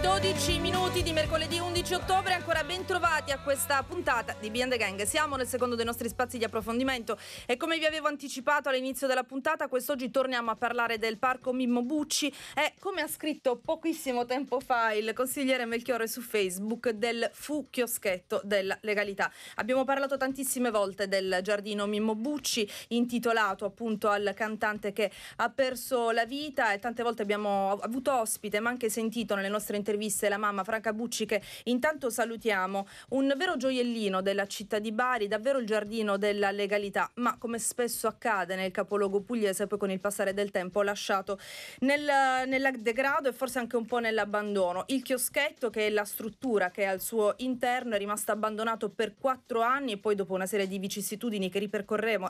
12 minuti di mercoledì 11 ottobre, ancora ben trovati a questa puntata di Beyond the Gang. Siamo nel secondo dei nostri spazi di approfondimento e come vi avevo anticipato all'inizio della puntata, quest'oggi torniamo a parlare del parco Mimmo Bucci e come ha scritto pochissimo tempo fa il consigliere Melchiore su Facebook del fu chioschetto della legalità. Abbiamo parlato tantissime volte del giardino Mimmo Bucci intitolato appunto al cantante che ha perso la vita e tante volte abbiamo avuto ospite ma anche sentito nelle nostre interviste interviste la mamma Franca Bucci che intanto salutiamo, un vero gioiellino della città di Bari, davvero il giardino della legalità, ma come spesso accade nel capoluogo pugliese poi con il passare del tempo lasciato nel, nel degrado e forse anche un po' nell'abbandono. Il chioschetto che è la struttura che è al suo interno è rimasto abbandonato per quattro anni e poi dopo una serie di vicissitudini che ripercorreremo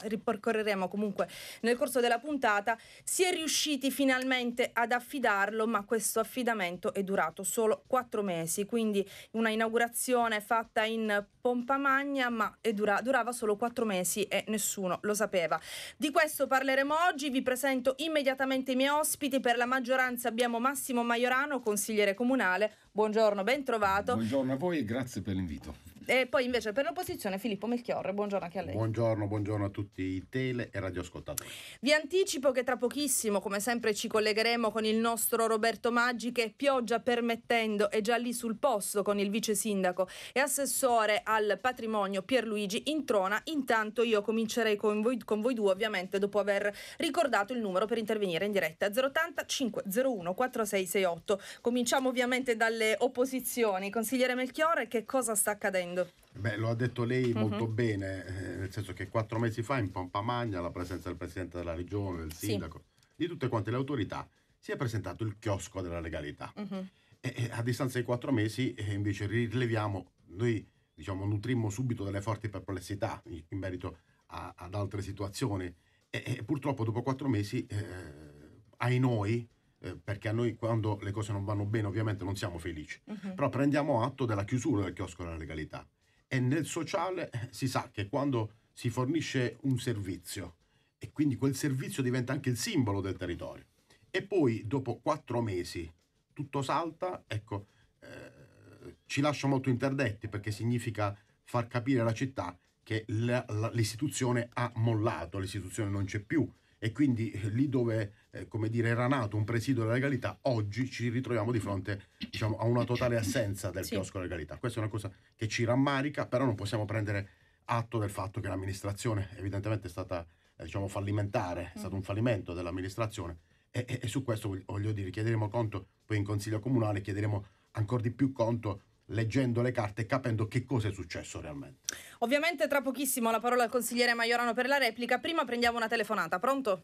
comunque nel corso della puntata, si è riusciti finalmente ad affidarlo, ma questo affidamento è durato solo quattro mesi, quindi una inaugurazione fatta in pompa magna, ma dura, durava solo quattro mesi e nessuno lo sapeva. Di questo parleremo oggi, vi presento immediatamente i miei ospiti, per la maggioranza abbiamo Massimo Maiorano, consigliere comunale, buongiorno, ben trovato. Buongiorno a voi e grazie per l'invito. E poi invece per l'opposizione Filippo Melchiorre, buongiorno anche a lei. Buongiorno, buongiorno a tutti i tele e radioascoltatori. Vi anticipo che tra pochissimo, come sempre, ci collegheremo con il nostro Roberto Maggi che pioggia permettendo è già lì sul posto con il vice sindaco e assessore al patrimonio Pierluigi Introna. Intanto io comincerei con voi, con voi due ovviamente dopo aver ricordato il numero per intervenire in diretta 080 501 4668. Cominciamo ovviamente dalle opposizioni. Consigliere Melchiorre, che cosa sta accadendo? mondo. Beh, lo ha detto lei mhm. molto mm-hmm. bene, eh, nel senso che quattro mesi fa in Pompa Magna, alla presenza del Presidente della Regione, del Sindaco, sì. di tutte quante le autorità, si è presentato il chiosco della legalità. Mm-hmm. E, e, a distanza di quattro mesi eh, invece rileviamo, noi diciamo, nutrimmo subito delle forti perplessità in, in merito a, ad altre situazioni e, e, purtroppo dopo quattro mesi, eh, ai noi, eh, perché a noi quando le cose non vanno bene ovviamente non siamo felici, uh-huh. però prendiamo atto della chiusura del chiosco della legalità. E nel sociale eh, si sa che quando si fornisce un servizio e quindi quel servizio diventa anche il simbolo del territorio. E poi dopo quattro mesi tutto salta, ecco, eh, ci lascia molto interdetti perché significa far capire alla città che la, la, l'istituzione ha mollato, l'istituzione non c'è più, e quindi eh, lì dove eh, come dire, era nato un presidio della legalità, oggi ci ritroviamo di fronte diciamo, a una totale assenza del sì. chiosco della legalità. Questa è una cosa che ci rammarica, però non possiamo prendere atto del fatto che l'amministrazione evidentemente è stata eh, diciamo, fallimentare, è mm. stato un fallimento dell'amministrazione e, e, e su questo voglio dire, chiederemo conto poi in consiglio comunale, chiederemo ancora di più conto leggendo le carte e capendo che cosa è successo realmente. Ovviamente tra pochissimo la parola al consigliere Maiorano per la replica, prima prendiamo una telefonata, pronto?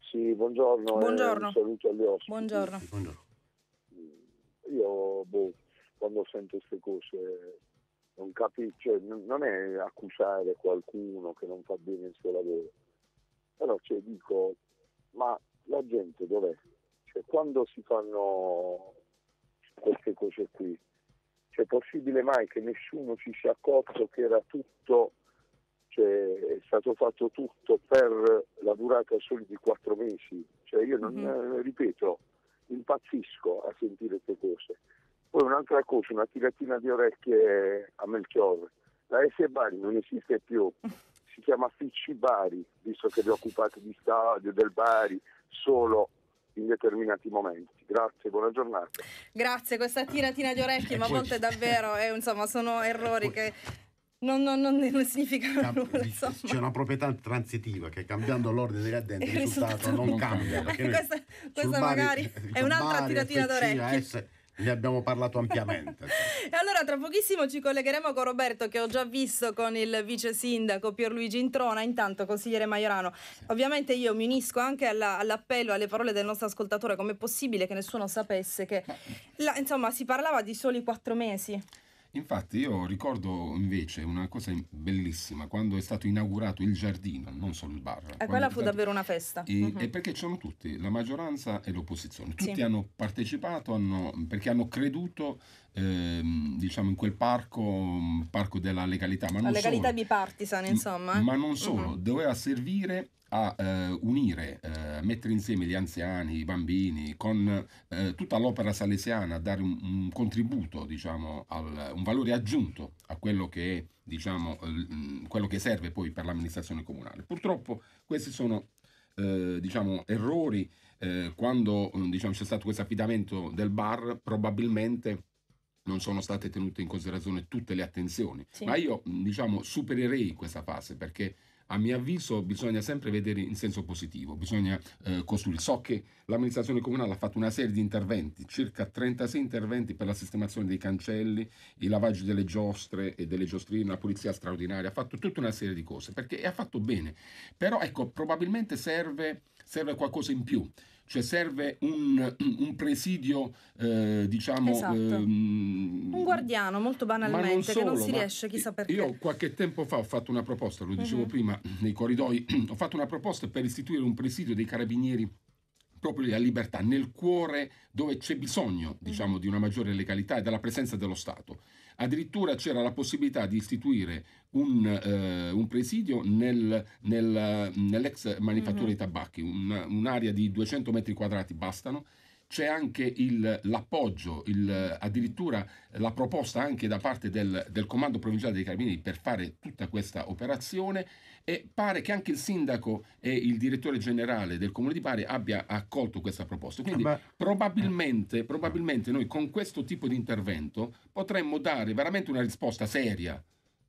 Sì, buongiorno. Eh, buongiorno. Eh, saluto agli ospiti. Buongiorno. Sì, buongiorno. Mm, io boh, quando sento queste cose non capisco, cioè, non è accusare qualcuno che non fa bene il suo lavoro, però cioè, dico, ma la gente dov'è? Cioè, quando si fanno queste cose qui, cioè, è possibile mai che nessuno si sia accorto che era tutto, cioè, è stato fatto tutto per la durata solo di quattro mesi? Cioè, io non, mm-hmm. ripeto, impazzisco a sentire queste cose. Poi un'altra cosa, una tiratina di orecchie a Melchiorre. La S Bari non esiste più, si chiama Ficci Bari, visto che vi occupate di stadio, del Bari, solo in determinati momenti. Grazie, buona giornata. Grazie, questa tiratina di orecchi, ma a volte davvero è, eh, insomma, sono errori che non, non, non, non significano nulla. Insomma. C'è una proprietà transitiva che cambiando l'ordine degli addendi il risultato, risultato non cambia. questa, questa magari è un'altra tiratina d'orecchio. ne abbiamo parlato ampiamente. e allora tra pochissimo ci collegheremo con Roberto che ho già visto con il vice sindaco Pierluigi Introna. Intanto, consigliere Maiorano, sì. ovviamente io mi unisco anche all'appello, alle parole del nostro ascoltatore, com'è possibile che nessuno sapesse che, la, insomma, si parlava di soli quattro mesi. Infatti io ricordo invece una cosa bellissima, quando è stato inaugurato il giardino, non solo il bar. E eh, eh, quella fu davvero una festa. E, uh-huh. e perché c'erano tutti, la maggioranza e l'opposizione, tutti sì. hanno partecipato hanno, perché hanno creduto ehm, diciamo in quel parco, parco della legalità. Ma la non legalità solo. bipartisan insomma. Ma non solo, uh-huh. doveva servire a eh, unire, eh, mettere insieme gli anziani, i bambini, con eh, tutta l'opera salesiana, dare un, un contributo, diciamo, al, un valore aggiunto a quello che, è, diciamo, l, mm, quello che serve poi per l'amministrazione comunale. Purtroppo questi sono eh, diciamo, errori. Eh, quando mm, diciamo, c'è stato questo affidamento del bar, probabilmente non sono state tenute in considerazione tutte le attenzioni. Sì. Ma io mm, diciamo, supererei questa fase perché a mio avviso bisogna sempre vedere in senso positivo, bisogna eh, costruire. So che l'amministrazione comunale ha fatto una serie di interventi, circa 36 interventi per la sistemazione dei cancelli, i lavaggi delle giostre e delle giostrine, la pulizia straordinaria, ha fatto tutta una serie di cose perché ha fatto bene. Però ecco, probabilmente serve, serve qualcosa in più cioè serve un, un presidio, eh, diciamo... Esatto. Ehm, un guardiano, molto banalmente, non solo, che non si riesce, chissà perché. Io qualche tempo fa ho fatto una proposta, lo dicevo uh-huh. prima, nei corridoi, ho fatto una proposta per istituire un presidio dei carabinieri proprio la libertà, nel cuore dove c'è bisogno diciamo, mhm. di una maggiore legalità e della presenza dello Stato. Addirittura c'era la possibilità di istituire un, eh, un presidio nel, nel, nell'ex manifattura mm-hmm. di tabacchi, un, un'area di 200 metri quadrati bastano, c'è anche il, l'appoggio, il, addirittura la proposta anche da parte del, del, Comando Provinciale dei Carabinieri per fare tutta questa operazione e pare che anche il sindaco e il direttore generale del Comune di Bari abbia accolto questa proposta. Quindi ah probabilmente, eh. probabilmente noi con questo tipo di intervento potremmo dare veramente una risposta seria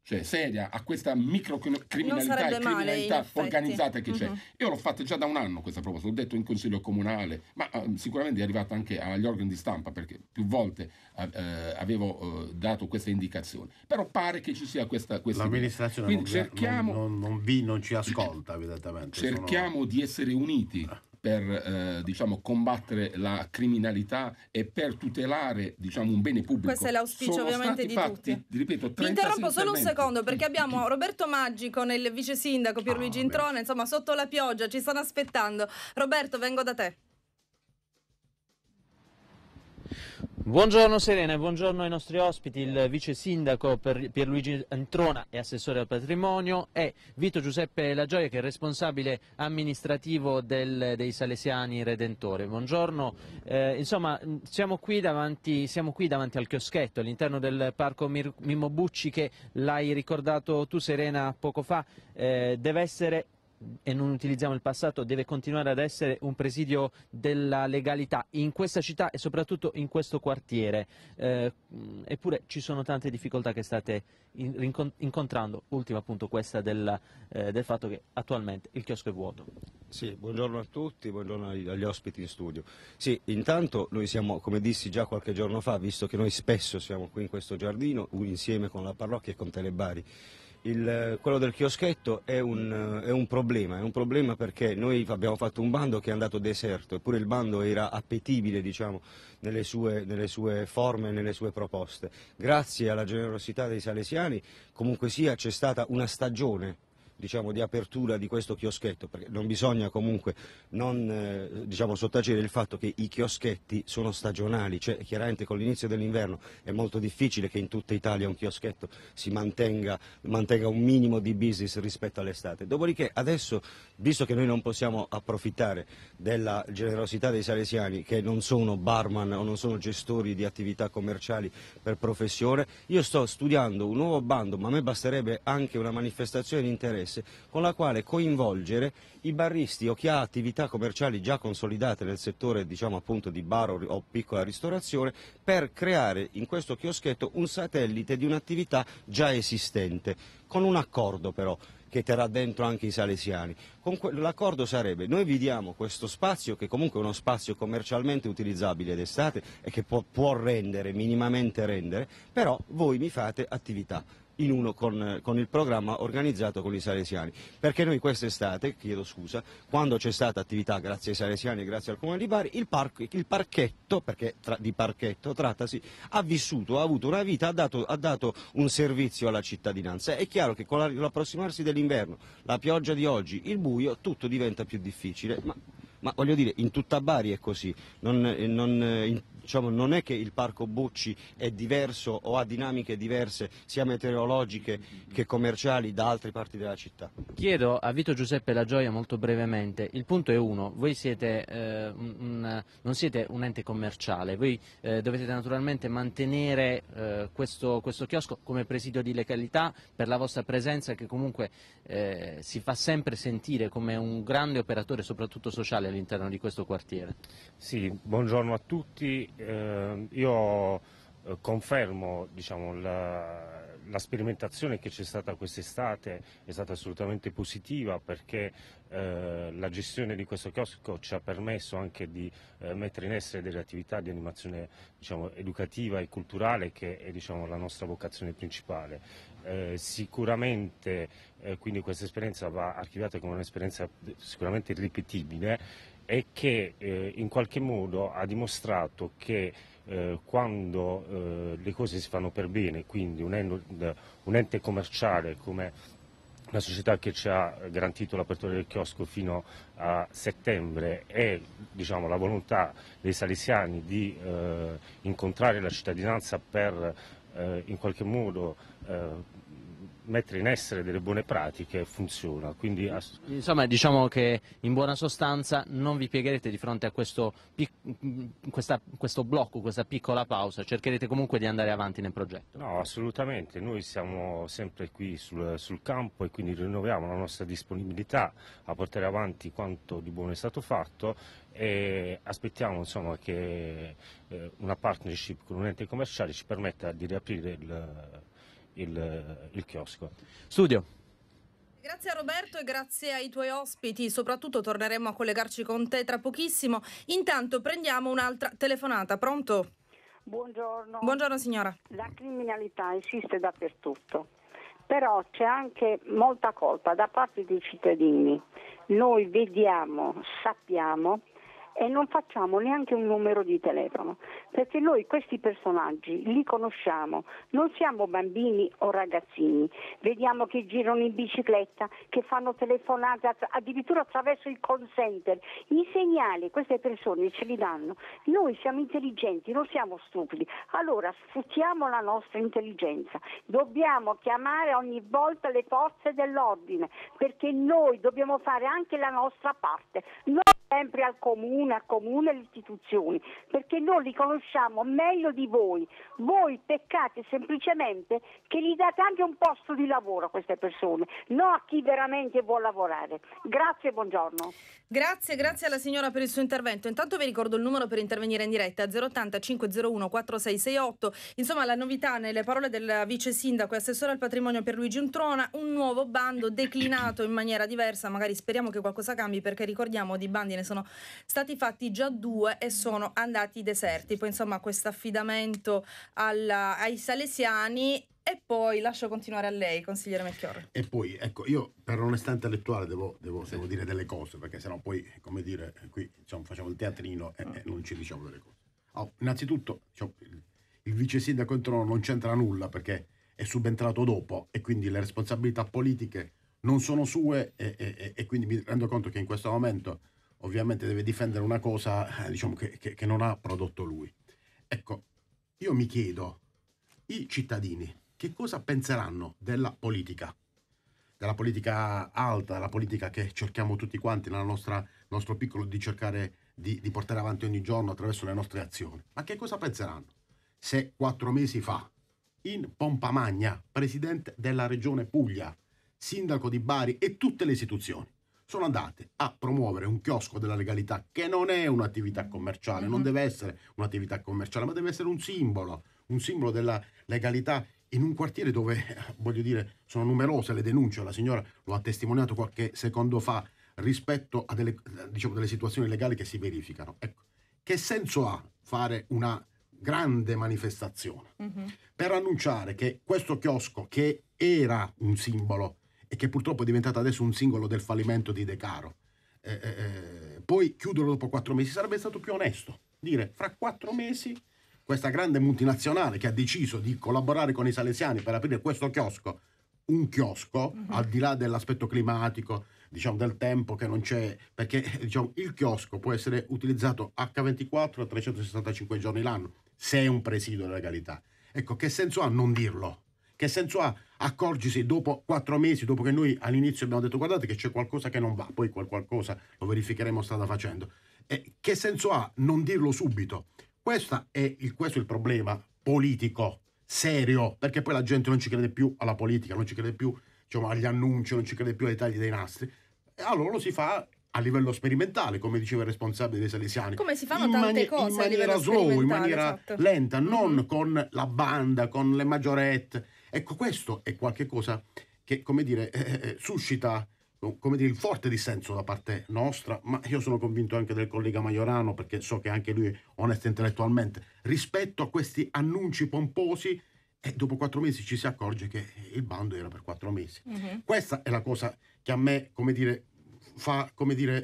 cioè seria a questa microcriminalità e criminalità male, organizzata che c'è. Uh-huh. Io l'ho fatta già da un anno questa proposta, l'ho detto in consiglio comunale, ma uh, sicuramente è arrivata anche agli organi di stampa perché più volte uh, uh, avevo dato questa indicazione. Però pare che ci sia questa... questa L'amministrazione non, cerchiamo, non, non, non, vi, non ci ascolta evidentemente. Cerchiamo sono... di essere uniti per eh, diciamo, combattere la criminalità e per tutelare diciamo, un bene pubblico. Questo è l'auspicio Sono ovviamente di fatti, tutti. Ripeto, Ti interrompo solo un secondo perché abbiamo Roberto Maggi con il vice sindaco Pierluigi ah, Introne, insomma sotto la pioggia, ci stanno aspettando. Roberto, vengo da te. Buongiorno Serena e buongiorno ai nostri ospiti. Il vice sindaco Pierluigi Antrona e assessore al patrimonio e Vito Giuseppe Lagioia che è responsabile amministrativo del, dei Salesiani Redentore. Buongiorno, eh, insomma siamo qui, davanti, siamo qui, davanti, al chioschetto all'interno del parco Mir Mimmo Bucci che l'hai ricordato tu Serena poco fa, eh, deve essere e non utilizziamo il passato, deve continuare ad essere un presidio della legalità in questa città e soprattutto in questo quartiere. Eh, eppure ci sono tante difficoltà che state in, incontrando, ultima appunto questa del, eh, del, fatto che attualmente il chiosco è vuoto. Sì, buongiorno a tutti, buongiorno agli, agli ospiti in studio. Sì, intanto noi siamo, come dissi già qualche giorno fa, visto che noi spesso siamo qui in questo giardino, insieme con la parrocchia e con Telebari, il, quello del chioschetto è un, è un, problema, è un problema perché noi abbiamo fatto un bando che è andato deserto, eppure il bando era appetibile diciamo, nelle, sue, nelle sue forme, nelle sue proposte. Grazie alla generosità dei salesiani comunque sia c'è stata una stagione diciamo, di apertura di questo chioschetto, perché non bisogna comunque non, eh, diciamo, sottacere il fatto che i chioschetti sono stagionali, cioè chiaramente con l'inizio dell'inverno è molto difficile che in tutta Italia un chioschetto si mantenga, mantenga un minimo di business rispetto all'estate. Dopodiché adesso, visto che noi non possiamo approfittare della generosità dei salesiani che non sono barman o non sono gestori di attività commerciali per professione, io sto studiando un nuovo bando, ma a me basterebbe anche una manifestazione di interesse ABS con la quale coinvolgere i barristi o chi ha attività commerciali già consolidate nel settore diciamo appunto di bar o piccola ristorazione per creare in questo chioschetto un satellite di un'attività già esistente, con un accordo però che terrà dentro anche i salesiani. L'accordo sarebbe noi vi diamo questo spazio che comunque è uno spazio commercialmente utilizzabile d'estate e che può, può rendere, minimamente rendere, però voi mi fate attività in uno con, con, il programma organizzato con i salesiani. Perché noi quest'estate, chiedo scusa, quando c'è stata attività grazie ai salesiani e grazie al Comune di Bari, il, parco, il parchetto, perché tra, di parchetto trattasi, ha vissuto, ha avuto una vita, ha dato, ha dato un servizio alla cittadinanza. È chiaro che con l'approssimarsi dell'inverno, la pioggia di oggi, il buio, tutto diventa più difficile. Ma ma voglio dire, in tutta Bari è così, non, non, in diciamo, non è che il parco Bucci è diverso o ha dinamiche diverse sia meteorologiche che commerciali da altre parti della città. Chiedo a Vito Giuseppe La Gioia molto brevemente, il punto è uno, voi siete, eh, un, non siete un ente commerciale, voi eh, dovete naturalmente mantenere eh, questo, questo, chiosco come presidio di legalità per la vostra presenza che comunque eh, si fa sempre sentire come un grande operatore soprattutto sociale all'interno di questo quartiere. Sì, buongiorno a tutti Ehm, eh, io confermo diciamo, la, la, sperimentazione che c'è stata quest'estate, è stata assolutamente positiva perché eh, la gestione di questo chiosco ci ha permesso anche di eh, mettere in essere delle attività di animazione diciamo, educativa e culturale che è diciamo, la nostra vocazione principale. Eh, sicuramente eh, quindi questa esperienza va archiviata come un'esperienza sicuramente irripetibile e che eh, in qualche modo ha dimostrato che eh, quando eh, le cose si fanno per bene, quindi un, un ente commerciale come la società che ci ha garantito l'apertura del chiosco fino a settembre e diciamo, la volontà dei salesiani di eh, incontrare la cittadinanza per eh, in qualche modo eh, mettere in essere delle buone pratiche funziona. Quindi... Insomma diciamo che in buona sostanza non vi piegherete di fronte a questo, mm, questa, questo blocco, questa piccola pausa, cercherete comunque di andare avanti nel progetto? No, assolutamente, noi siamo sempre qui sul, sul campo e quindi rinnoviamo la nostra disponibilità a portare avanti quanto di buono è stato fatto e aspettiamo insomma, che eh, una partnership con un ente commerciale ci permetta di riaprire il il, il chiosco. Studio. Grazie a Roberto e grazie ai tuoi ospiti, soprattutto torneremo a collegarci con te tra pochissimo. Intanto prendiamo un'altra telefonata, pronto? Buongiorno. Buongiorno signora. La criminalità esiste dappertutto, però c'è anche molta colpa da parte dei cittadini. Noi vediamo, sappiamo e non facciamo neanche un numero di telefono, perché noi questi personaggi li conosciamo, non siamo bambini o ragazzini, vediamo che girano in bicicletta, che fanno telefonate addirittura attraverso il call center, i segnali queste persone ce li danno, noi siamo intelligenti, non siamo stupidi, allora sfruttiamo la nostra intelligenza, dobbiamo chiamare ogni volta le forze dell'ordine, perché noi dobbiamo fare anche la nostra parte. Noi sempre al comune, al comune e alle istituzioni, perché noi li conosciamo meglio di voi. Voi peccate semplicemente che gli date anche un posto di lavoro a queste persone, non a chi veramente vuole lavorare. Grazie e buongiorno. Grazie, grazie alla signora per il suo intervento. Intanto vi ricordo il numero per intervenire in diretta 080 501 4668. Insomma, la novità nelle parole del vice sindaco e assessore al patrimonio per Luigi Untrona, un nuovo bando declinato in maniera diversa, magari speriamo che qualcosa cambi perché ricordiamo di bandi ne sono stati fatti già due e sono andati deserti. Poi insomma questo affidamento ai salesiani e poi lascio continuare a lei, consigliere Melchiorre. E poi, ecco, io per onestà intellettuale devo, devo, sì. devo dire delle cose, perché sennò poi, come dire, qui diciamo, facciamo il teatrino e, ah. e, non ci diciamo delle cose. Oh, innanzitutto, diciamo, il, il vice sindaco in trono non c'entra nulla perché è subentrato dopo e quindi le responsabilità politiche non sono sue e, e, e quindi mi rendo conto che in questo momento ovviamente deve difendere una cosa eh, diciamo, che, che, che non ha prodotto lui. Ecco, io mi chiedo, i cittadini che cosa penseranno della politica? della politica alta, della politica che cerchiamo tutti quanti nel nostro piccolo di cercare di, di, portare avanti ogni giorno attraverso le nostre azioni. Ma che cosa penseranno se quattro mesi fa, in Pompamagna, presidente della regione Puglia, sindaco di Bari e tutte le istituzioni, sono andate a promuovere un chiosco della legalità che non è un'attività commerciale, non mm-hmm. deve essere un'attività commerciale, ma deve essere un simbolo, un simbolo della legalità in un quartiere dove, voglio dire, sono numerose le denunce, la signora lo ha testimoniato qualche secondo fa, rispetto a delle, diciamo, delle situazioni legali che si verificano. Ecco, che senso ha fare una grande manifestazione mm-hmm. per annunciare che questo chiosco, che era un simbolo e che purtroppo è diventata adesso un singolo del fallimento di De Caro. Eh, eh, eh, poi chiuderlo dopo quattro mesi sarebbe stato più onesto dire fra quattro mesi questa grande multinazionale che ha deciso di collaborare con i salesiani per aprire questo chiosco, un chiosco, uh-huh. al di là dell'aspetto climatico, diciamo del tempo che non c'è, perché diciamo, il chiosco può essere utilizzato H24 365 giorni l'anno, se è un presidio della legalità. Ecco, che senso ha non dirlo? Che senso ha accorgersi dopo quattro mesi, dopo che noi all'inizio abbiamo detto guardate che c'è qualcosa che non va, poi quel qualcosa lo verificheremo strada facendo. Eh, che senso ha non dirlo subito? Questo è, il, questo è il problema politico, serio, perché poi la gente non ci crede più alla politica, non ci crede più diciamo, agli annunci, non ci crede più ai tagli dei nastri. E allora lo si fa a livello sperimentale, come diceva il responsabile dei salesiani. Come si fanno in tante cose in maniera slow, in maniera esatto. lenta, non mm-hmm. con la banda, con le maggiorette. Ecco, questo è qualcosa che, come dire, eh, eh, eh suscita oh, come dire, il forte dissenso da parte nostra, ma io sono convinto anche del collega Maiorano, perché so che anche lui è onesto intellettualmente, rispetto a questi annunci pomposi e eh, dopo quattro mesi ci si accorge che il bando era per quattro mesi. Uh-huh. Questa è la cosa che a me, come dire, fa, come dire,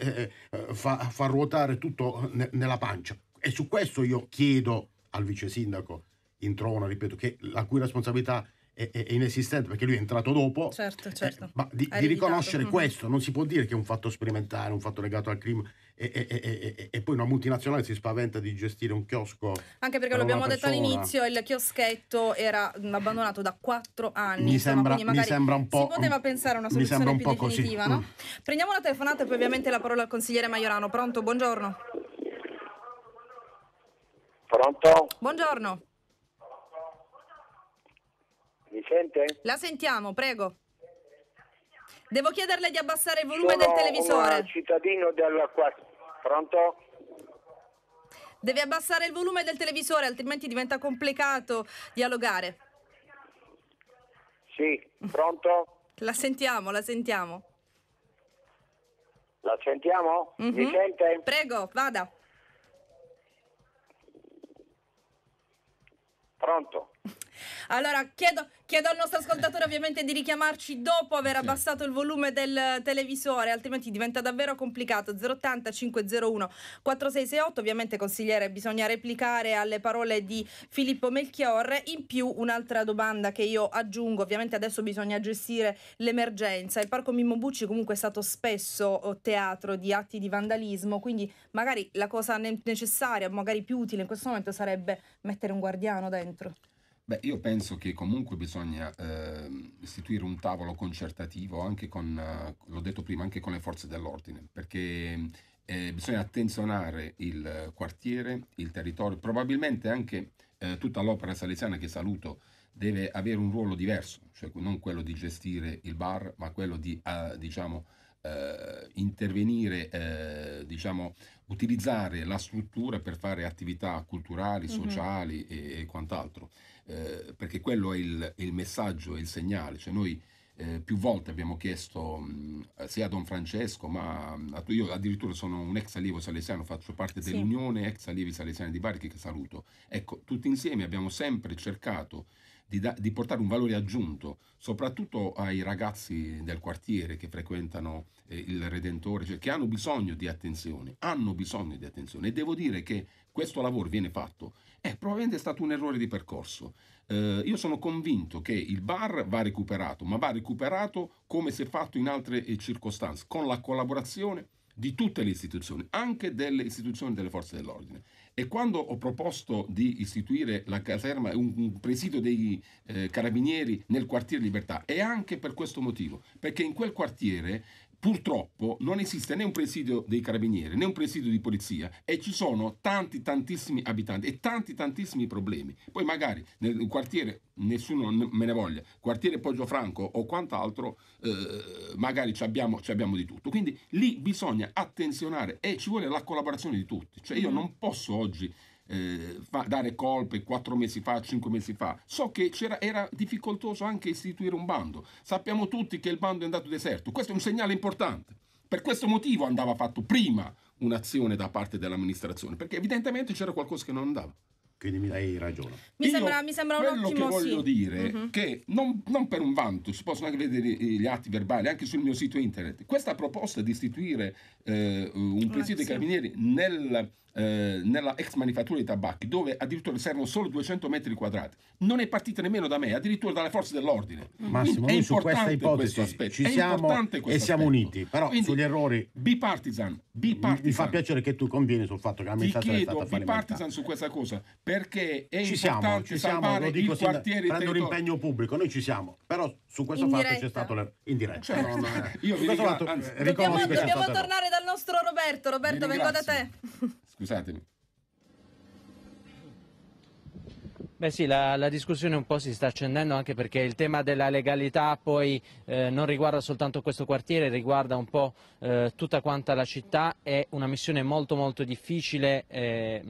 eh, fa, fa ruotare tutto ne, nella pancia. E su questo io chiedo al vice sindaco in trona, ripeto, che, la cui responsabilità è, è, inesistente perché lui è entrato dopo. Certo, eh, certo. Eh, ma di, di riconoscere mm-hmm. questo non si può dire che è un fatto sperimentale, un fatto legato al crimine. E, e, e, poi una multinazionale si spaventa di gestire un chiosco. Anche perché l'abbiamo abbiamo persona. detto all'inizio, il chioschetto era abbandonato da quattro anni. Mi, insomma, sembra, mi sembra, un po'... Si poteva pensare a una soluzione un più definitiva, mm. no? Mm. Prendiamo la telefonata e poi ovviamente la parola al consigliere Maiorano. Pronto? Buongiorno. Pronto? Buongiorno. Mi sente? La sentiamo, prego. Devo chiederle di abbassare il volume Sono del televisore. Un cittadino della qua. Pronto? Deve abbassare il volume del televisore, altrimenti diventa complicato dialogare. Sì, pronto? La sentiamo, la sentiamo. La sentiamo? Mm-hmm. Mi mhm. sente? Prego, vada. Pronto? Allora chiedo, chiedo al nostro ascoltatore ovviamente di richiamarci dopo aver abbassato il volume del televisore, altrimenti diventa davvero complicato. 080 501 4668, ovviamente consigliere bisogna replicare alle parole di Filippo Melchiorre. In più un'altra domanda che io aggiungo, ovviamente adesso bisogna gestire l'emergenza. Il parco Mimmo Bucci comunque è stato spesso oh, teatro di atti di vandalismo, quindi magari la cosa necessaria, magari più utile in questo momento sarebbe mettere un guardiano dentro. Beh, io penso che comunque bisogna eh, istituire un tavolo concertativo anche con, l'ho detto prima, anche con le forze dell'ordine, perché eh, bisogna attenzionare il quartiere, il territorio, probabilmente anche eh, tutta l'opera salesiana che saluto deve avere un ruolo diverso, cioè non quello di gestire il bar, ma quello di, ah, diciamo, eh, intervenire eh, diciamo, utilizzare la struttura per fare attività culturali, sociali mm-hmm. e, e, quant'altro, eh, perché quello è il, il, messaggio, il segnale. Cioè noi eh, più volte abbiamo chiesto mh, sia a Don Francesco, ma a, io addirittura sono un ex allievo salesiano, faccio parte sì. dell'Unione Ex Allievi Salesiani di Bari che saluto. Ecco, tutti insieme abbiamo sempre cercato di, da, di, portare un valore aggiunto, soprattutto ai ragazzi del quartiere che frequentano eh, il Redentore, cioè che hanno bisogno di attenzione, hanno bisogno di attenzione. E devo dire che questo lavoro viene fatto. Eh, probabilmente è stato un errore di percorso. Eh, io sono convinto che il bar va recuperato, ma va recuperato come si è fatto in altre eh, circostanze, con la collaborazione di tutte le istituzioni, anche delle istituzioni delle forze dell'ordine. E quando ho proposto di istituire la caserma, un, presidio dei eh, carabinieri nel quartiere Libertà, è anche per questo motivo, perché in quel quartiere Purtroppo non esiste né un presidio dei carabinieri né un presidio di polizia e ci sono tanti tantissimi abitanti e tanti tantissimi problemi. Poi magari nel quartiere, nessuno me ne voglia, quartiere Poggio Franco o quant'altro, eh, magari ci abbiamo, ci abbiamo, di tutto. Quindi lì bisogna attenzionare e ci vuole la collaborazione di tutti. Cioè io mm-hmm. non posso oggi eh, fa, dare colpe quattro mesi fa, cinque mesi fa. So che era difficoltoso anche istituire un bando. Sappiamo tutti che il bando è andato deserto. Questo è un segnale importante. Per questo motivo andava fatto prima un'azione da parte dell'amministrazione, perché evidentemente c'era qualcosa che non andava. Quindi mi dai ragione. Mi, Io, sembra, mi sembra un ottimo Quello che voglio sì. dire uh-huh. che non, non, per un vanto, si possono anche vedere gli atti verbali anche sul mio sito internet. Questa proposta di istituire eh, un presidio dei carabinieri nel eh, nella ex manifattura di tabacchi, dove addirittura servono solo 200 metri quadrati. Non è partita nemmeno da me, addirittura dalle forze dell'ordine. Mm. Massimo, Quindi noi su questa ipotesi ci siamo e aspetto. siamo uniti, però Quindi, sugli errori... Bipartisan, bipartisan. Mi fa piacere che tu convieni sul fatto che la amministrazione è stata fallimentare. bipartisan su questa cosa, perché è ci importante siamo, ci siamo, lo dico il quartiere... Prendo l'impegno pubblico, noi ci siamo, però su questo in fatto diretta. c'è stato la... in diretta. Cioè, no, eh. io vi ricordo, anzi, dobbiamo, dobbiamo tornare dal nostro Roberto. Roberto, vengo da te. Scusatemi. Beh sì, la, la, discussione un po' si sta accendendo anche perché il tema della legalità poi eh, non riguarda soltanto questo quartiere, riguarda un po' eh, tutta quanta la città, è una missione molto molto difficile, eh,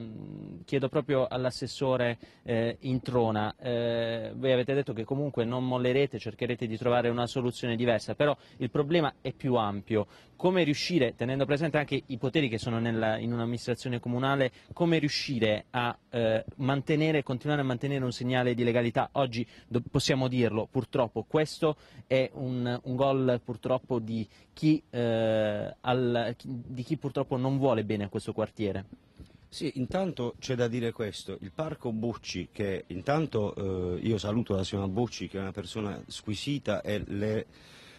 chiedo proprio all'assessore eh, Introna, eh, voi avete detto che comunque non mollerete, cercherete di trovare una soluzione diversa, però il problema è più ampio, come riuscire, tenendo presente anche i poteri che sono nella, in un'amministrazione comunale, come riuscire a eh, mantenere, continuare a mantenere mantenere un segnale di legalità. Oggi possiamo dirlo, purtroppo questo è un, un gol purtroppo di chi, eh, al, di chi purtroppo non vuole bene a questo quartiere. Sì, intanto c'è da dire questo, il parco Bucci, che intanto eh, io saluto la signora Bucci che è una persona squisita e le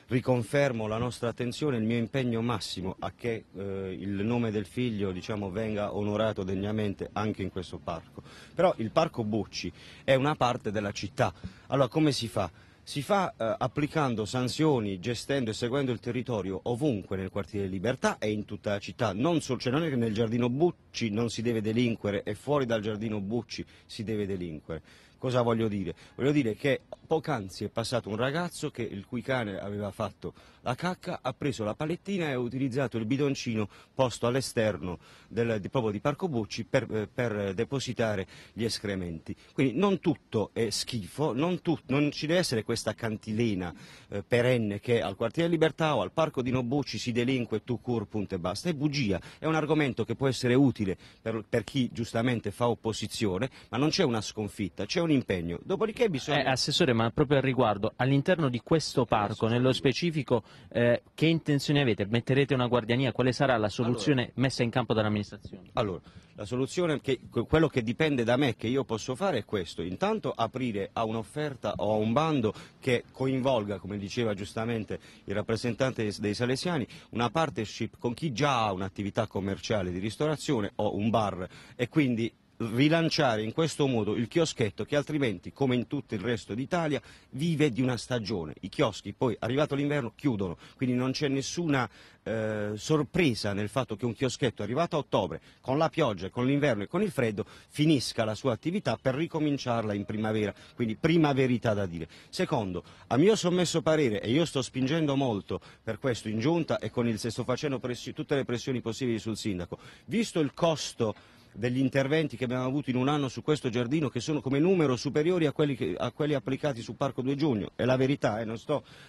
riconfermo la nostra attenzione e il mio impegno massimo a che eh, il nome del figlio diciamo, venga onorato degnamente anche in questo parco. Però il parco Bucci è una parte della città, allora come si fa? si fa eh, applicando sanzioni, gestendo e seguendo il territorio ovunque nel quartiere Libertà e in tutta la città. Non, so, cioè non, è che nel giardino Bucci non si deve delinquere e fuori dal giardino Bucci si deve delinquere. Cosa voglio dire? Voglio dire che poc'anzi è passato un ragazzo che il cui cane aveva fatto la cacca, ha preso la palettina e ha utilizzato il bidoncino posto all'esterno del, di, proprio di Parco Bucci per, eh, per, depositare gli escrementi. Quindi non tutto è schifo, non, tu, non ci deve essere questa cantilena eh, perenne che al quartiere Libertà o al Parco di Nobucci si delinque tu cur, punto e basta. È bugia, è un argomento che può essere utile per, per chi giustamente fa opposizione, ma non c'è una sconfitta, c'è un impegno. Dopodiché bisogna... Eh, assessore, ma proprio al riguardo, all'interno di questo parco, nello specifico, eh, che intenzioni avete? Metterete una guardiania? Quale sarà la soluzione allora, messa in campo dall'amministrazione? Allora, la soluzione, che, quello che dipende da me, che io posso fare è questo. Intanto aprire a un'offerta o a un bando che coinvolga, come diceva giustamente il rappresentante dei Salesiani, una partnership con chi già ha un'attività commerciale di ristorazione o un bar e quindi rilanciare in questo modo il chioschetto che altrimenti, come in tutto il resto d'Italia, vive di una stagione. I chioschi poi, arrivato l'inverno, chiudono, quindi non c'è nessuna eh, sorpresa nel fatto che un chioschetto arrivato a ottobre, con la pioggia, con l'inverno e con il freddo, finisca la sua attività per ricominciarla in primavera, quindi primaverità da dire. Secondo, a mio sommesso parere, e io sto spingendo molto per questo in giunta e con il, se sto facendo tutte le pressioni possibili sul sindaco, visto il costo degli interventi che abbiamo avuto in un anno su questo giardino che sono come numero superiori a quelli, che, a quelli applicati sul Parco 2 Giugno, è la verità e eh, non,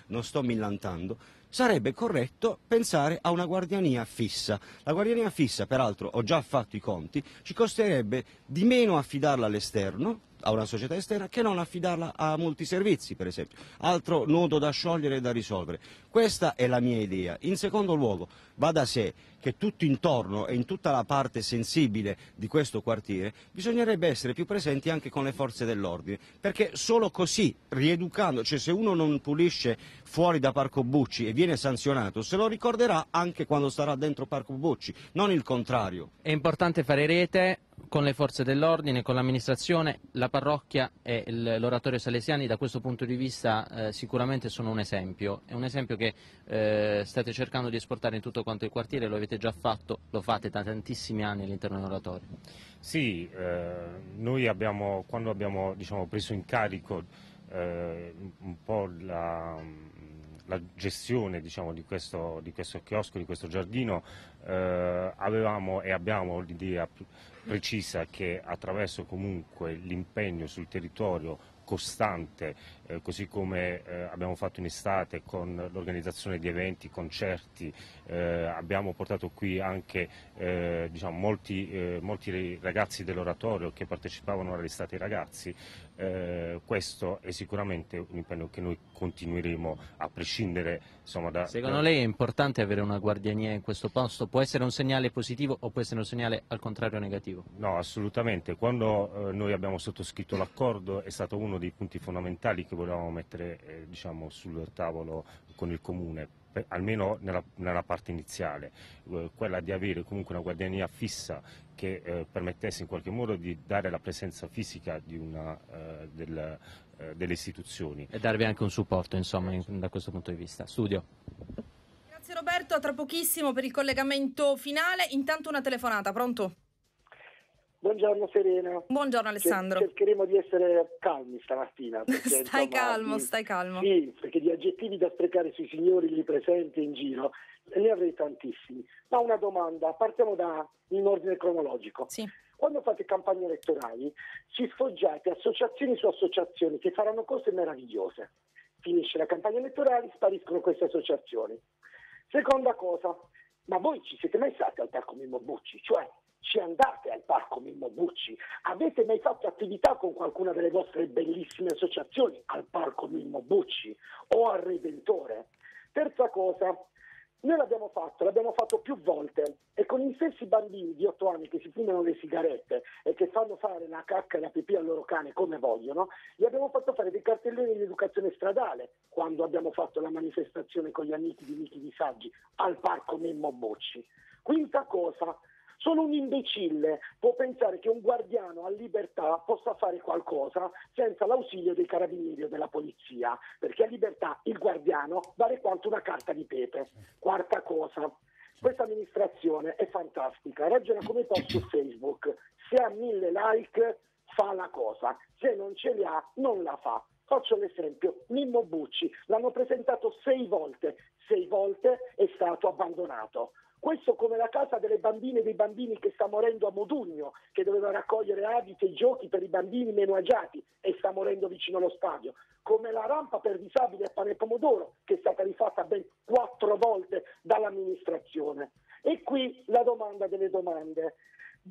non sto millantando, sarebbe corretto pensare a una guardiania fissa. La guardiania fissa, peraltro, ho già fatto i conti, ci costerebbe di meno affidarla all'esterno, a una società esterna, che non affidarla a molti servizi, per esempio. Altro nodo da sciogliere e da risolvere. Questa è la mia idea. In secondo luogo, Va da sé che tutto intorno e in tutta la parte sensibile di questo quartiere bisognerebbe essere più presenti anche con le forze dell'ordine, perché solo così, rieducando, cioè se uno non pulisce fuori da Parco Bucci e viene sanzionato, se lo ricorderà anche quando sarà dentro Parco Bucci, non il contrario. È importante fare rete con le forze dell'ordine, con l'amministrazione, la parrocchia e l'oratorio Salesiani da questo punto di vista eh, sicuramente sono un esempio, è un esempio che eh, state cercando di esportare in tutto quanto il quartiere, lo avete già fatto, lo fate da tantissimi anni all'interno dell'oratorio. Sì, eh, noi abbiamo, quando abbiamo diciamo, preso in carico eh, un po' la, la gestione diciamo, di, questo, di, questo, chiosco, di questo giardino, eh, avevamo e abbiamo l'idea precisa che attraverso comunque l'impegno sul territorio costante, eh, così come eh, abbiamo fatto in estate con l'organizzazione di eventi, concerti, eh, abbiamo portato qui anche eh, diciamo, molti, eh, molti, ragazzi dell'oratorio che partecipavano all'estate ragazzi, eh, questo è sicuramente un impegno che noi continueremo a prescindere insomma, da... Secondo lei è importante avere una guardiania in questo posto? Può essere un segnale positivo o può essere un segnale al contrario negativo? No, assolutamente. Quando eh, noi abbiamo sottoscritto l'accordo è stato uno dei punti fondamentali che volevamo mettere eh, diciamo, sul tavolo con il Comune eh, almeno nella, nella, parte iniziale, eh, quella di avere comunque una guardiania fissa che eh, permettesse in qualche modo di dare la presenza fisica una, eh, del, eh, delle istituzioni. E darvi anche un supporto insomma, in, da questo punto di vista. Studio. Grazie Roberto, a tra pochissimo per il collegamento finale. Intanto una telefonata, pronto? Buongiorno Serena. Buongiorno Alessandro. cercheremo di essere calmi stamattina. Perché, stai insomma, calmo, di, stai calmo. Sì, perché gli aggettivi da sprecare sui signori lì presenti in giro eh, ne avrei tantissimi. Ma una domanda, partiamo da, in ordine cronologico. Sì. Quando fate campagne elettorali ci sfoggiate associazioni su associazioni che faranno cose meravigliose. Finisce la campagna elettorale, spariscono queste associazioni. Seconda cosa, ma voi ci siete mai stati al Parco Mimmo Bucci? Cioè, ci andate al parco Mimmo Bucci? Avete mai fatto attività con qualcuna delle vostre bellissime associazioni al parco Mimmo Bucci o al Redentore? Terza cosa, noi l'abbiamo fatto, l'abbiamo fatto più volte e con gli stessi bambini di 8 anni che si fumano le sigarette e che fanno fare la cacca e la pipì al loro cane come vogliono, gli abbiamo fatto fare dei cartellini di educazione stradale quando abbiamo fatto la manifestazione con gli amici di Niki di Saggi al parco Mimmo Bucci. Quinta cosa, Solo un imbecille può pensare che un guardiano a libertà possa fare qualcosa senza l'ausilio dei carabinieri o della polizia, perché a libertà il guardiano vale quanto una carta di pepe. Quarta cosa. Questa amministrazione è fantastica, ragiona come post su Facebook, se ha mille like fa la cosa, se non ce li ha non la fa. Faccio l'esempio, Mimmo Bucci l'hanno presentato sei volte, sei volte è stato abbandonato. Questo come la casa delle bambine e dei bambini che sta morendo a Modugno, che doveva raccogliere abiti e giochi per i bambini meno agiati e sta morendo vicino allo stadio. Come la rampa per disabili a Pane Pomodoro, che è stata rifatta ben quattro volte dall'amministrazione. E qui la domanda delle domande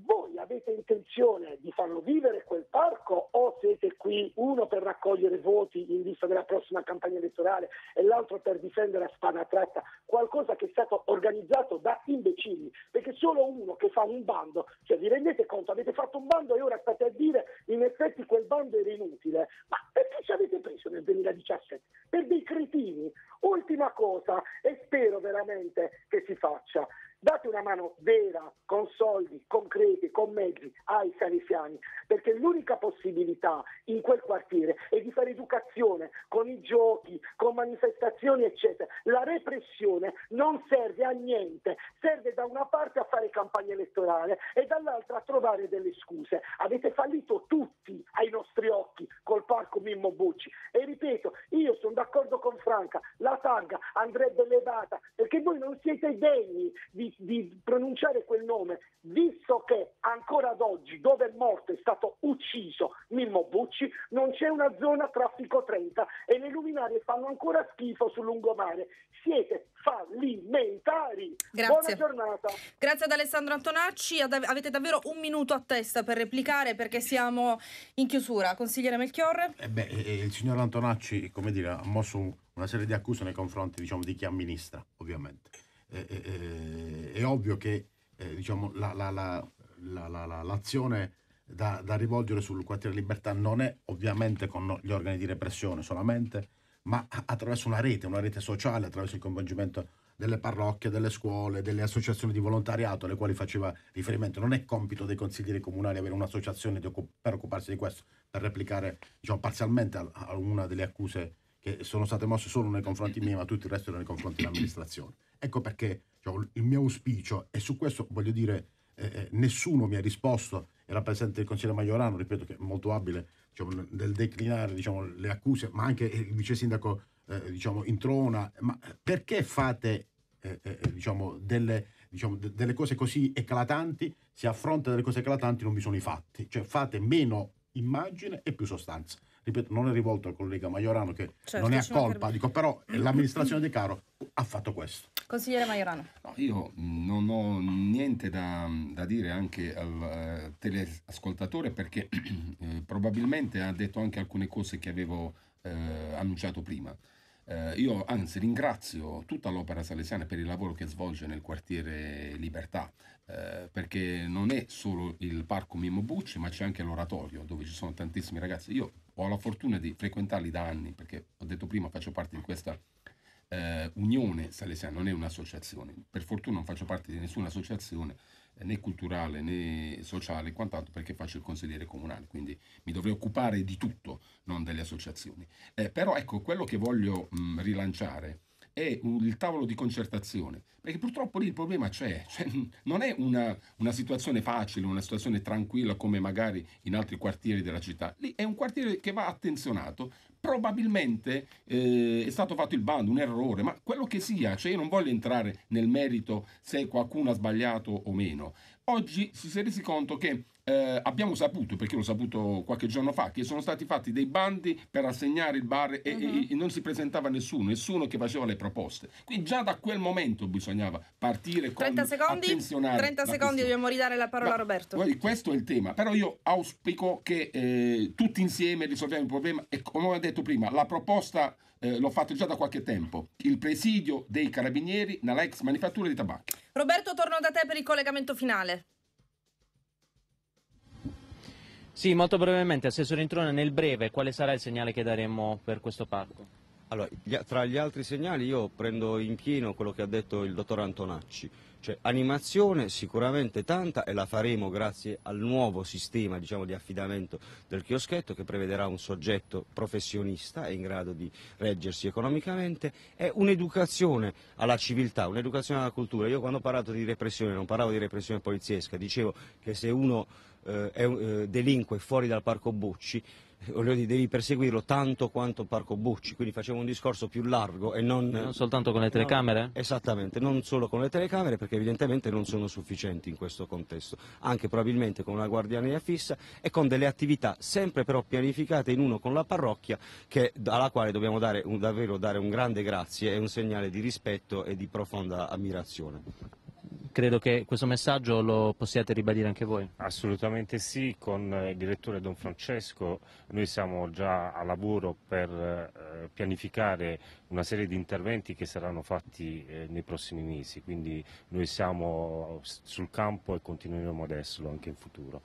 voi avete intenzione di farlo vivere quel parco o siete qui uno per raccogliere voti in vista della prossima campagna elettorale e l'altro per difendere a spada tratta qualcosa che è stato organizzato da imbecilli? Perché solo uno che fa un bando, cioè vi rendete conto, avete fatto un bando e ora state a dire in effetti quel bando era inutile. Ma perché ci avete preso nel 2017? Per dei cretini. Ultima cosa, e spero veramente che si faccia date una mano vera, con soldi, concreti, con mezzi ai salesiani, perché l'unica possibilità in quel quartiere è di fare educazione con i giochi, con manifestazioni, eccetera. La repressione non serve a niente, serve da una parte a fare campagna elettorale e dall'altra a trovare delle scuse. Avete fallito tutti ai nostri occhi col parco Mimmo Bucci e ripeto, io sono d'accordo con Franca, la targa andrebbe levata perché voi non siete degni di di, pronunciare quel nome, visto che ancora ad oggi dove è morto è stato ucciso Mimmo Bucci, non c'è una zona traffico 30 e le luminarie fanno ancora schifo sul lungomare. Siete fallimentari. Grazie. Buona giornata. Grazie ad Alessandro Antonacci. Ad avete davvero un minuto a testa per replicare perché siamo in chiusura. Consigliere Melchiorre. Eh beh, il signor Antonacci, come dire, ha mosso una serie di accuse nei confronti diciamo, di chi amministra, ovviamente. Eh, eh, eh, è ovvio che diciamo, la, la, la, l'azione da, da, rivolgere sul quartiere Libertà non è ovviamente con gli organi di repressione solamente, ma attraverso una rete, una rete sociale, attraverso il coinvolgimento delle parrocchie, delle scuole, delle associazioni di volontariato alle quali faceva riferimento. Non è compito dei consiglieri comunali avere un'associazione occup- per occuparsi di questo, per replicare diciamo, parzialmente a, a una delle accuse che sono state mosse solo nei confronti miei, ma tutto il resto nei confronti dell'amministrazione. Ecco perché cioè, il mio auspicio, e su questo voglio dire, eh, eh nessuno mi ha risposto, era presente il consigliere Maiorano, ripeto che è molto abile diciamo, nel declinare diciamo, le accuse, ma anche il vice sindaco eh, diciamo, introna, ma perché fate eh, eh, eh diciamo, delle, diciamo, de- delle, cose così eclatanti se a fronte delle cose eclatanti non vi sono i fatti? Cioè fate meno immagine e più sostanza ripeto, non è rivolto al collega Maiorano che certo, non è a colpa, dico, però l'amministrazione De Caro ha fatto questo. Consigliere Maiorano. No, io non ho niente da, da dire anche al uh, teleascoltatore perché eh, probabilmente ha detto anche alcune cose che avevo eh, annunciato prima. Eh, io anzi ringrazio tutta l'opera salesiana per il lavoro che svolge nel quartiere Libertà, eh, perché non è solo il parco Mimo Bucci, ma c'è anche l'oratorio dove ci sono tantissimi ragazzi. Io ho la fortuna di frequentarli da anni, perché ho detto prima faccio parte di questa eh, unione salesiana, non è un'associazione. Per fortuna non faccio parte di nessuna associazione eh, né culturale né sociale, quant'altro perché faccio il consigliere comunale, quindi mi dovrei occupare di tutto, non delle associazioni. Eh, però ecco, quello che voglio mh, rilanciare è il tavolo di concertazione, perché purtroppo lì il problema c'è, cioè, non è una, una, situazione facile, una situazione tranquilla come magari in altri quartieri della città, lì è un quartiere che va attenzionato, probabilmente eh, è stato fatto il bando, un errore, ma quello che sia, cioè io non voglio entrare nel merito se qualcuno ha sbagliato o meno, oggi si è resi conto che eh, abbiamo saputo, perché l'ho saputo qualche giorno fa, che sono stati fatti dei bandi per assegnare il bar e, uh-huh. e, mhm. e, non si presentava nessuno, nessuno che faceva le proposte. Quindi già da quel momento bisognava partire con 30 secondi, 30 secondi questione. dobbiamo ridare la parola Ma, a Roberto. Questo è il tema, però io auspico che eh, tutti insieme risolviamo il problema e come ho detto prima, la proposta eh, l'ho fatta già da qualche tempo, il presidio dei carabinieri nella ex manifattura di tabacco. Roberto, torno da te per il collegamento finale. Sì, molto brevemente, Assessore Introne, nel breve quale sarà il segnale che daremo per questo parco? Allora, tra gli altri segnali io prendo in pieno quello che ha detto il dottor Antonacci, cioè animazione sicuramente tanta e la faremo grazie al nuovo sistema diciamo, di affidamento del chioschetto che prevederà un soggetto professionista e in grado di reggersi economicamente e un'educazione alla civiltà, un'educazione alla cultura. Io quando ho parlato di repressione non parlavo di repressione poliziesca, dicevo che se uno eh, eh, delinque fuori dal parco Bucci, eh, dire, devi perseguirlo tanto quanto parco Bucci, quindi facciamo un discorso più largo e non... Non soltanto con le telecamere? No, esattamente, non solo con le telecamere perché evidentemente non sono sufficienti in questo contesto, anche probabilmente con una guardiania fissa e con delle attività sempre però pianificate in uno con la parrocchia che, alla quale dobbiamo dare un, davvero dare un grande grazie e un segnale di rispetto e di profonda ammirazione credo che questo messaggio lo possiate ribadire anche voi. Assolutamente sì, con eh, il direttore Don Francesco noi siamo già a lavoro per eh, pianificare una serie di interventi che saranno fatti eh, nei prossimi mesi, quindi noi siamo sul campo e continueremo ad esserlo anche in futuro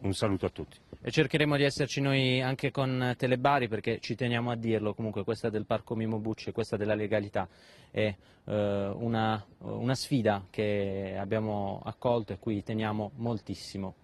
un saluto a tutti. E cercheremo di esserci noi anche con Telebari perché ci teniamo a dirlo, comunque questa del Parco Mimo Bucci e questa della legalità è eh, una, una sfida che abbiamo accolto e cui teniamo moltissimo.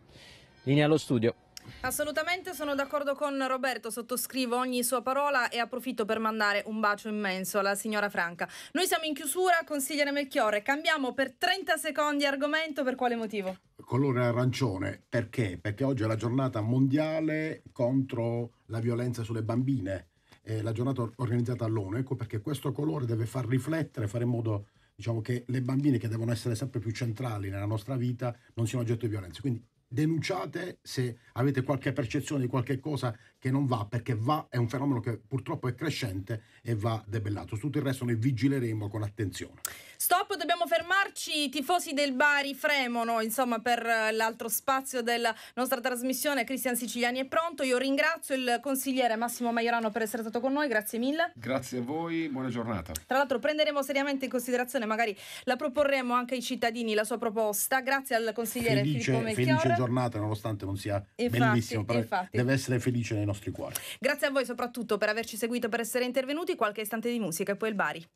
Linea allo studio. Assolutamente sono d'accordo con Roberto, sottoscrivo ogni sua parola e approfitto per mandare un bacio immenso alla signora Franca. Noi siamo in chiusura, consigliere Melchiorre, cambiamo per 30 secondi argomento, per quale motivo? Colore arancione, perché? Perché oggi è la giornata mondiale contro la violenza sulle bambine, eh, la giornata organizzata all'ONU, ecco perché questo colore deve far riflettere, fare in modo diciamo, che le bambine che devono essere sempre più centrali nella nostra vita non siano oggetto di violenza. Quindi denunciate se avete qualche percezione di qualche cosa che non va, perché va è un fenomeno che purtroppo è crescente e va debellato. tutto il resto noi vigileremo con attenzione. Stop, dobbiamo fermarci. I tifosi del Bari fremono, insomma, per l'altro spazio della nostra trasmissione. Cristian Siciliani è pronto. Io ringrazio il consigliere Massimo Maiorano per essere stato con noi, grazie mille. Grazie a voi, buona giornata. Tra l'altro prenderemo seriamente in considerazione, magari la proporremo anche ai cittadini la sua proposta. Grazie al consigliere felice, Filippo Melchior. Felice giornata, nonostante non sia infatti, bellissimo, però infatti. deve essere felice nei nostri nostri cuori. Grazie a voi soprattutto per averci seguito, per essere intervenuti. Qualche istante di musica e poi il Bari.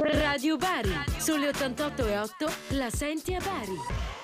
Radio Bari, sulle 88 e 8, la senti a Bari.